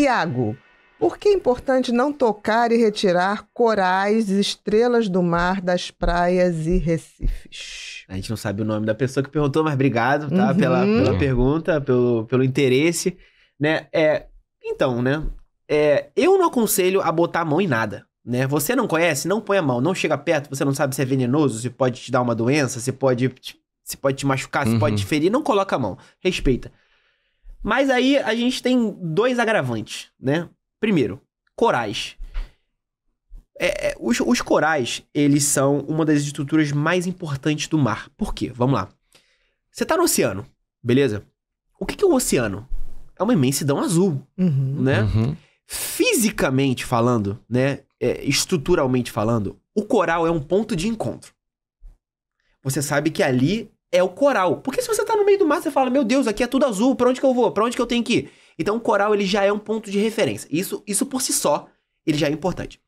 Iago, por que é importante não tocar e retirar corais e estrelas do mar das praias e recifes? A gente não sabe o nome da pessoa que perguntou, mas obrigado tá, uhum. pela, pela pergunta, pelo, pelo interesse. Né? É, então, né? É, eu não aconselho a botar a mão em nada. Né? Você não conhece, não põe a mão, não chega perto, você não sabe se é venenoso, se pode te dar uma doença, se pode, se pode te machucar, se pode uhum. te ferir, não coloca a mão. Respeita. Mas aí a gente tem dois agravantes, né? Primeiro, corais. É, é, os, os corais, eles são uma das estruturas mais importantes do mar. Por quê? Vamos lá. Você tá no oceano, beleza? O que, que é um oceano? É uma imensidão azul, uhum, né? Uhum. Fisicamente falando, né? É, estruturalmente falando, o coral é um ponto de encontro. Você sabe que ali é o coral. Porque se você tá no meio do mar, você fala, meu Deus, aqui é tudo azul, pra onde que eu vou? Pra onde que eu tenho que ir? Então o coral, ele já é um ponto de referência. Isso, isso por si só, ele já é importante.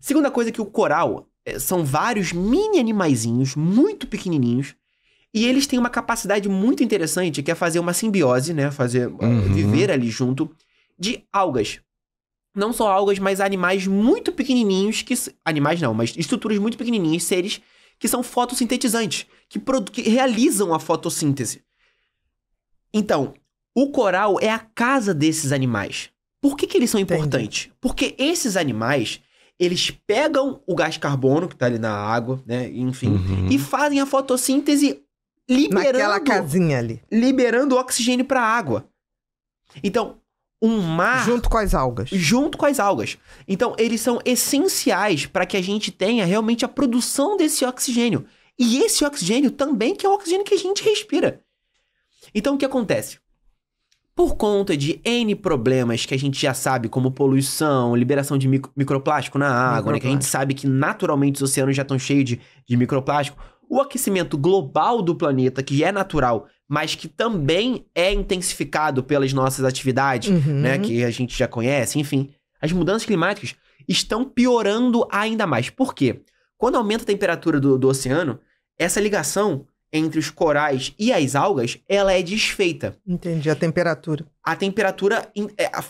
Segunda coisa é que o coral é, são vários mini animaizinhos, muito pequenininhos, e eles têm uma capacidade muito interessante, que é fazer uma simbiose, né? Fazer, eh, uhum. viver ali junto, de algas não só algas, mas animais muito pequenininhos que animais não, mas estruturas muito pequenininhas, seres que são fotossintetizantes, que, que realizam a fotossíntese. Então, o coral é a casa desses animais. Por que, que eles são importantes? Entendi. Porque esses animais, eles pegam o gás carbono que está ali na água, né? Enfim, uhum. e fazem a fotossíntese liberando. Naquela casinha ali. Liberando oxigênio para a água. Então, um mar. Junto com as algas. Junto com as algas. Então, eles são essenciais para que a gente tenha realmente a produção desse oxigênio. E esse oxigênio também que é o oxigênio que a gente respira. Então, o que acontece? Por conta de N problemas que a gente já sabe, como poluição, liberação de micro, microplástico na água, microplástico. Né, que a gente sabe que naturalmente os oceanos já estão cheios de, de microplástico, o aquecimento global do planeta, que é natural, mas que também é intensificado pelas nossas atividades, uhum. né, que a gente já conhece, enfim, as mudanças climáticas estão piorando ainda mais. Por quê? Quando aumenta a temperatura do, do oceano, essa ligação entre os corais e as algas, ela é desfeita. Entendi, a temperatura. A temperatura é, a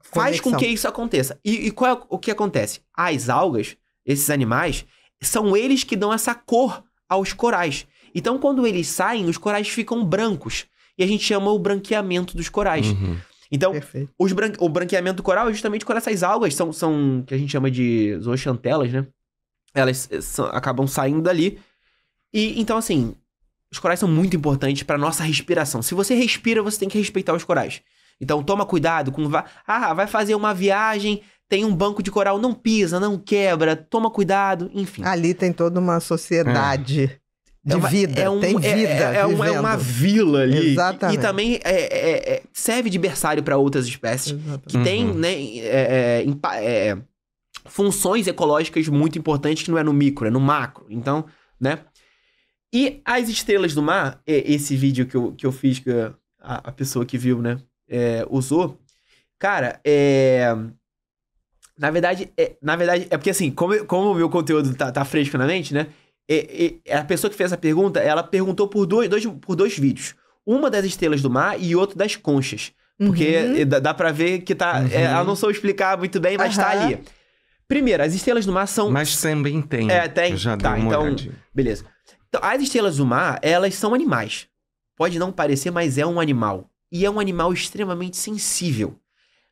faz com que isso aconteça. E, e qual é o que acontece? As algas, esses animais, são eles que dão essa cor aos corais. Então, quando eles saem, os corais ficam brancos. E a gente chama o branqueamento dos corais. Uhum. Então, bran... o branqueamento do coral é justamente quando essas algas são, são que a gente chama de zooxantelas, né? Elas eh, são, acabam saindo dali. E então, assim, os corais são muito importantes para nossa respiração. Se você respira, você tem que respeitar os corais. Então, toma cuidado com. Ah, vai fazer uma viagem tem um banco de coral, não pisa, não quebra, toma cuidado, enfim. Ali tem toda uma sociedade. É. De é vida, é um, tem é- vida. É, é, uma, é, uma vila ali. Exatamente. E, e também é, serve de berçário para outras espécies Exatamente. que uhum. tem né, funções ecológicas muito importantes que não é no micro, é no macro. Então, né? E as estrelas do mar, esse vídeo que eu, que eu fiz, que a, a pessoa que viu, né, usou, cara, é na verdade, é, na verdade, é porque assim, como, como o meu conteúdo tá, tá fresco na mente, né? E, e, a pessoa que fez essa pergunta, ela perguntou por dois, dois, por dois vídeos. Uma das estrelas do mar e outro das conchas. Porque uhum. dá, dá pra ver que tá. É, uhum. É, eu não sou explicar muito bem, mas uhum. tá ali. Primeiro, as estrelas do mar são. Mas também tem. É, tem. Eu já tá, então. Olhadinha. Beleza. Então, as estrelas do mar, elas são animais. Pode não parecer, mas é um animal. E é um animal extremamente sensível.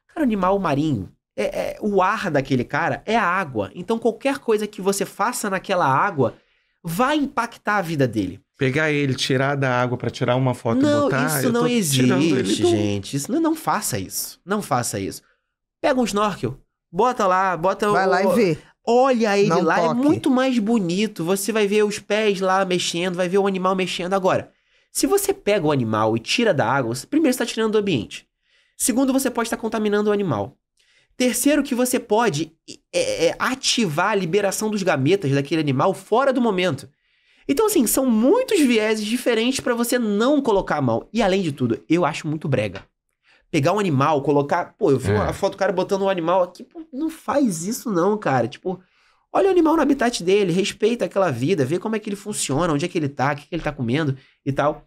Cara, o animal marinho, é, é, o ar daquele cara é a água. Então qualquer coisa que você faça naquela água vai impactar a vida dele. Pegar ele, tirar da água para tirar uma foto não, e botar. Isso não existe, gente. Isso, não, não faça isso. Não faça isso. Pega um snorkel, bota lá, bota Vai o... lá e vê. Olha ele não lá, é toque. é muito mais bonito. Você vai ver os pés lá mexendo, vai ver o animal mexendo. Agora, se você pega o animal e tira da água, primeiro você está tirando do ambiente. Segundo, você pode estar contaminando o animal. Terceiro, que você pode é, é, ativar a liberação dos gametas daquele animal fora do momento. Então, assim, são muitos vieses diferentes para você não colocar a mão. E além de tudo, eu acho muito brega. Pegar um animal, colocar. Pô, eu vi é. uma foto do cara botando um animal aqui. Pô, não faz isso, não, cara. Tipo, olha o animal no habitat dele, respeita aquela vida, vê como é que ele funciona, onde é que ele tá, o que, que ele tá comendo e tal.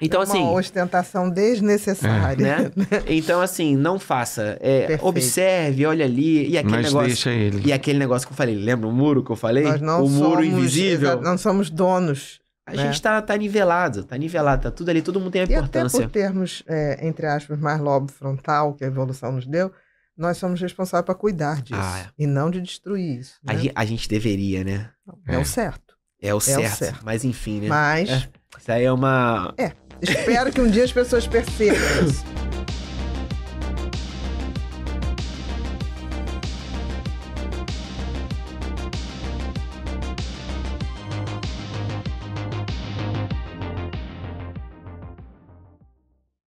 Então, é uma assim. Uma ostentação desnecessária. É. Né? Então, assim, não faça. É, observe, olha ali. E aquele Mas negócio. Deixa ele. E aquele negócio que eu falei, lembra o muro que eu falei? Nós não o muro invisível. não somos donos. A né? gente está tá nivelado, está nivelado, tá tudo ali, todo mundo tem a importância. E até por termos, é, entre aspas, mais lobo frontal, que a evolução nos deu, nós somos responsáveis para cuidar disso ah, é. e não de destruir isso. Né? A, a, gente deveria, né? É, o é. certo. É o é certo, o certo. Mas enfim, né? Mas. isso aí é uma. É. Espero que um dia as pessoas percebam isso.